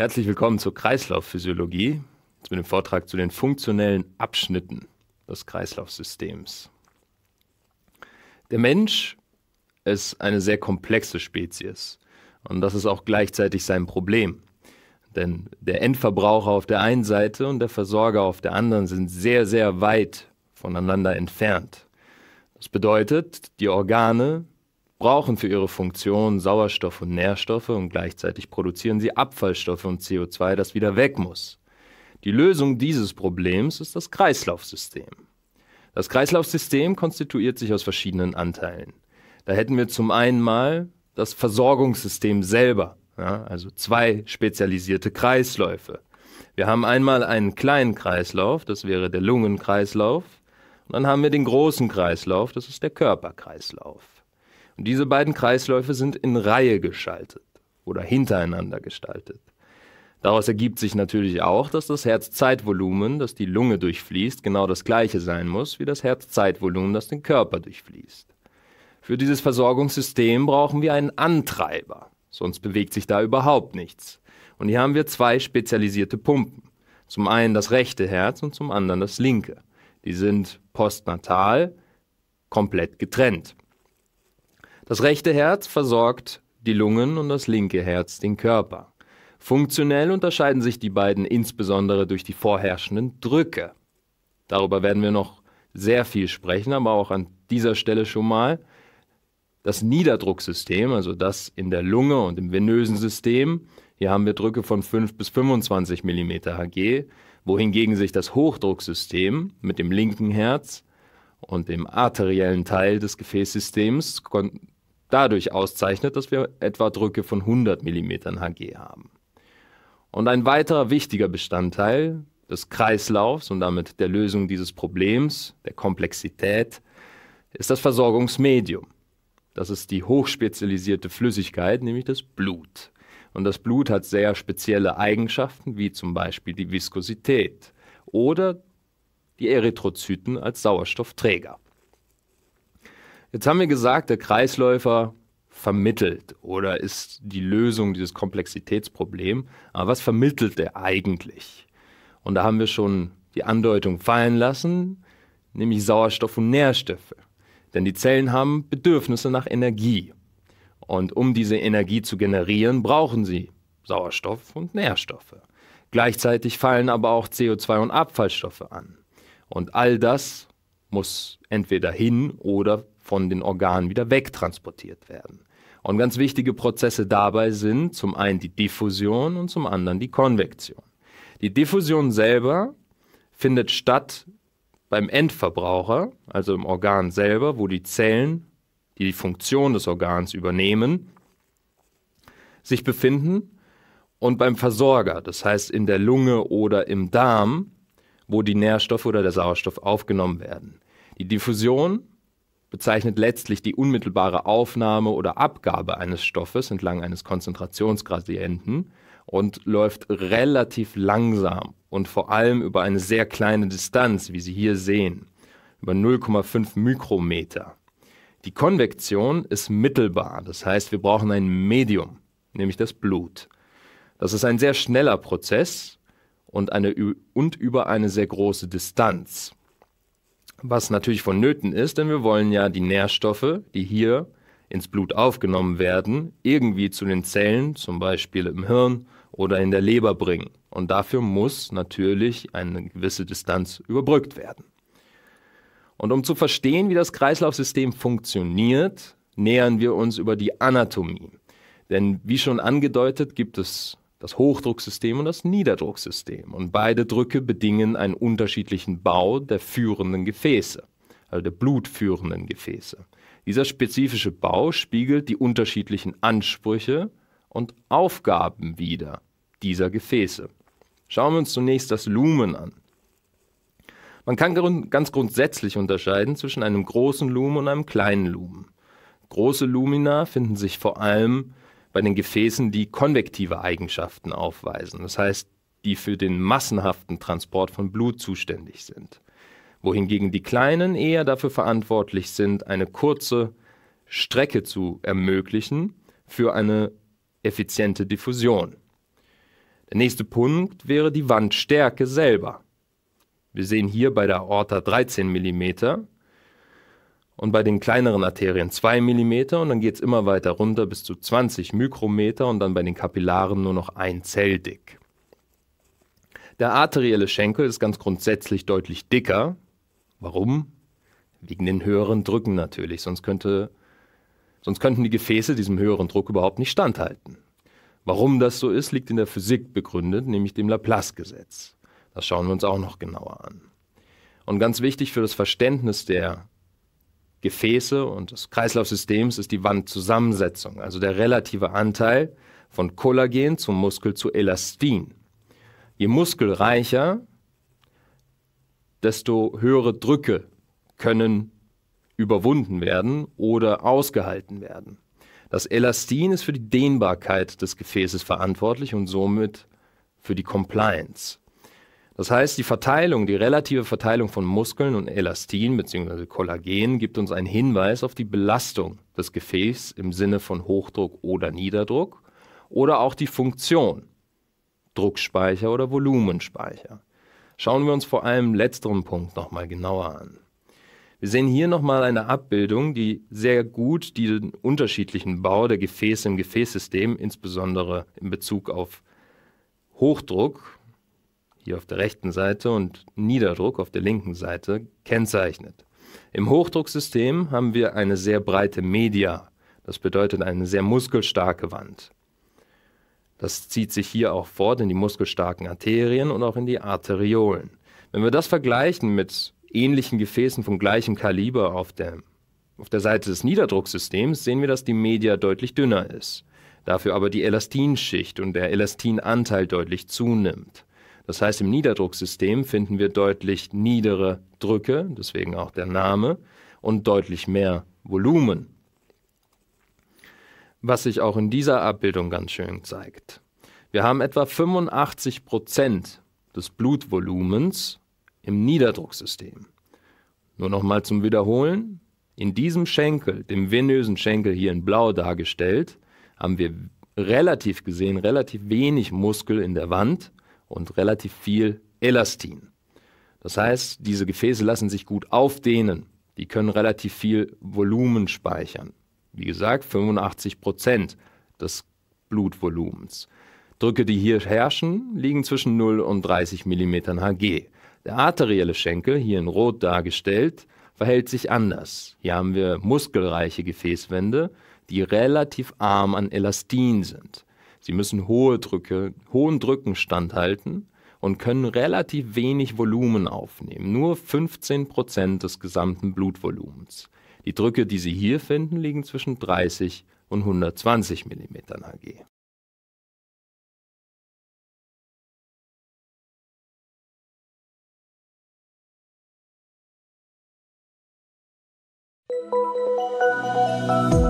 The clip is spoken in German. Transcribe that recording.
Herzlich willkommen zur Kreislaufphysiologie zu dem Vortrag zu den funktionellen Abschnitten des Kreislaufsystems. Der Mensch ist eine sehr komplexe Spezies und das ist auch gleichzeitig sein Problem. Denn der Endverbraucher auf der einen Seite und der Versorger auf der anderen sind sehr, sehr weit voneinander entfernt. Das bedeutet, die Organe brauchen für ihre Funktion Sauerstoff und Nährstoffe und gleichzeitig produzieren sie Abfallstoffe und CO2, das wieder weg muss. Die Lösung dieses Problems ist das Kreislaufsystem. Das Kreislaufsystem konstituiert sich aus verschiedenen Anteilen. Da hätten wir zum einen mal das Versorgungssystem selber, ja, also zwei spezialisierte Kreisläufe. Wir haben einmal einen kleinen Kreislauf, das wäre der Lungenkreislauf, und dann haben wir den großen Kreislauf, das ist der Körperkreislauf. Und diese beiden Kreisläufe sind in Reihe geschaltet oder hintereinander gestaltet. Daraus ergibt sich natürlich auch, dass das Herzzeitvolumen, das die Lunge durchfließt, genau das gleiche sein muss wie das Herzzeitvolumen, das den Körper durchfließt. Für dieses Versorgungssystem brauchen wir einen Antreiber, sonst bewegt sich da überhaupt nichts. Und hier haben wir zwei spezialisierte Pumpen. Zum einen das rechte Herz und zum anderen das linke. Die sind postnatal komplett getrennt. Das rechte Herz versorgt die Lungen und das linke Herz den Körper. Funktionell unterscheiden sich die beiden insbesondere durch die vorherrschenden Drücke. Darüber werden wir noch sehr viel sprechen, aber auch an dieser Stelle schon mal. Das Niederdrucksystem, also das in der Lunge und im venösen System, hier haben wir Drücke von 5 bis 25 mm Hg, wohingegen sich das Hochdrucksystem mit dem linken Herz und dem arteriellen Teil des Gefäßsystems dadurch auszeichnet, dass wir etwa Drücke von 100 mm Hg haben. Und ein weiterer wichtiger Bestandteil des Kreislaufs und damit der Lösung dieses Problems, der Komplexität, ist das Versorgungsmedium. Das ist die hochspezialisierte Flüssigkeit, nämlich das Blut. Und das Blut hat sehr spezielle Eigenschaften, wie zum Beispiel die Viskosität oder die Erythrozyten als Sauerstoffträger. Jetzt haben wir gesagt, der Kreisläufer vermittelt oder ist die Lösung dieses Komplexitätsproblems. Aber was vermittelt er eigentlich? Und da haben wir schon die Andeutung fallen lassen, nämlich Sauerstoff und Nährstoffe. Denn die Zellen haben Bedürfnisse nach Energie. Und um diese Energie zu generieren, brauchen sie Sauerstoff und Nährstoffe. Gleichzeitig fallen aber auch CO2 und Abfallstoffe an. Und all das muss entweder hin oder von den Organen wieder wegtransportiert werden. Und ganz wichtige Prozesse dabei sind zum einen die Diffusion und zum anderen die Konvektion. Die Diffusion selber findet statt beim Endverbraucher, also im Organ selber, wo die Zellen, die die Funktion des Organs übernehmen, sich befinden und beim Versorger, das heißt in der Lunge oder im Darm, wo die Nährstoffe oder der Sauerstoff aufgenommen werden. Die Diffusion bezeichnet letztlich die unmittelbare Aufnahme oder Abgabe eines Stoffes entlang eines Konzentrationsgradienten und läuft relativ langsam und vor allem über eine sehr kleine Distanz, wie Sie hier sehen, über 0,5 Mikrometer. Die Konvektion ist mittelbar, das heißt, wir brauchen ein Medium, nämlich das Blut. Das ist ein sehr schneller Prozess und, eine, und über eine sehr große Distanz was natürlich vonnöten ist, denn wir wollen ja die Nährstoffe, die hier ins Blut aufgenommen werden, irgendwie zu den Zellen, zum Beispiel im Hirn oder in der Leber bringen. Und dafür muss natürlich eine gewisse Distanz überbrückt werden. Und um zu verstehen, wie das Kreislaufsystem funktioniert, nähern wir uns über die Anatomie. Denn wie schon angedeutet, gibt es das Hochdrucksystem und das Niederdrucksystem. Und beide Drücke bedingen einen unterschiedlichen Bau der führenden Gefäße, also der blutführenden Gefäße. Dieser spezifische Bau spiegelt die unterschiedlichen Ansprüche und Aufgaben wider dieser Gefäße. Schauen wir uns zunächst das Lumen an. Man kann grund ganz grundsätzlich unterscheiden zwischen einem großen Lumen und einem kleinen Lumen. Große Lumina finden sich vor allem bei den Gefäßen, die konvektive Eigenschaften aufweisen. Das heißt, die für den massenhaften Transport von Blut zuständig sind. Wohingegen die kleinen eher dafür verantwortlich sind, eine kurze Strecke zu ermöglichen für eine effiziente Diffusion. Der nächste Punkt wäre die Wandstärke selber. Wir sehen hier bei der Orta 13 mm, und bei den kleineren Arterien 2 mm und dann geht es immer weiter runter bis zu 20 Mikrometer und dann bei den Kapillaren nur noch ein Zell dick. Der arterielle Schenkel ist ganz grundsätzlich deutlich dicker. Warum? Wegen den höheren Drücken natürlich, sonst, könnte, sonst könnten die Gefäße diesem höheren Druck überhaupt nicht standhalten. Warum das so ist, liegt in der Physik begründet, nämlich dem Laplace-Gesetz. Das schauen wir uns auch noch genauer an. Und ganz wichtig für das Verständnis der Gefäße und des Kreislaufsystems ist die Wandzusammensetzung, also der relative Anteil von Kollagen zum Muskel zu Elastin. Je muskelreicher, desto höhere Drücke können überwunden werden oder ausgehalten werden. Das Elastin ist für die Dehnbarkeit des Gefäßes verantwortlich und somit für die Compliance. Das heißt, die Verteilung, die relative Verteilung von Muskeln und Elastin bzw. Kollagen gibt uns einen Hinweis auf die Belastung des Gefäßes im Sinne von Hochdruck oder Niederdruck oder auch die Funktion, Druckspeicher oder Volumenspeicher. Schauen wir uns vor allem letzteren Punkt nochmal genauer an. Wir sehen hier nochmal eine Abbildung, die sehr gut den unterschiedlichen Bau der Gefäße im Gefäßsystem, insbesondere in Bezug auf Hochdruck hier auf der rechten Seite und Niederdruck auf der linken Seite kennzeichnet. Im Hochdrucksystem haben wir eine sehr breite Media, das bedeutet eine sehr muskelstarke Wand. Das zieht sich hier auch fort in die muskelstarken Arterien und auch in die Arteriolen. Wenn wir das vergleichen mit ähnlichen Gefäßen von gleichem Kaliber auf der, auf der Seite des Niederdrucksystems, sehen wir, dass die Media deutlich dünner ist, dafür aber die Elastinschicht und der Elastinanteil deutlich zunimmt. Das heißt, im Niederdrucksystem finden wir deutlich niedere Drücke, deswegen auch der Name, und deutlich mehr Volumen. Was sich auch in dieser Abbildung ganz schön zeigt. Wir haben etwa 85 Prozent des Blutvolumens im Niederdrucksystem. Nur nochmal zum Wiederholen. In diesem Schenkel, dem venösen Schenkel hier in blau dargestellt, haben wir relativ gesehen relativ wenig Muskel in der Wand und relativ viel Elastin. Das heißt, diese Gefäße lassen sich gut aufdehnen. Die können relativ viel Volumen speichern. Wie gesagt, 85 Prozent des Blutvolumens. Drücke, die hier herrschen, liegen zwischen 0 und 30 mm Hg. Der arterielle Schenkel, hier in Rot dargestellt, verhält sich anders. Hier haben wir muskelreiche Gefäßwände, die relativ arm an Elastin sind. Sie müssen hohe Drücke, hohen Drücken standhalten und können relativ wenig Volumen aufnehmen, nur 15 des gesamten Blutvolumens. Die Drücke, die Sie hier finden, liegen zwischen 30 und 120 mm Hg. Musik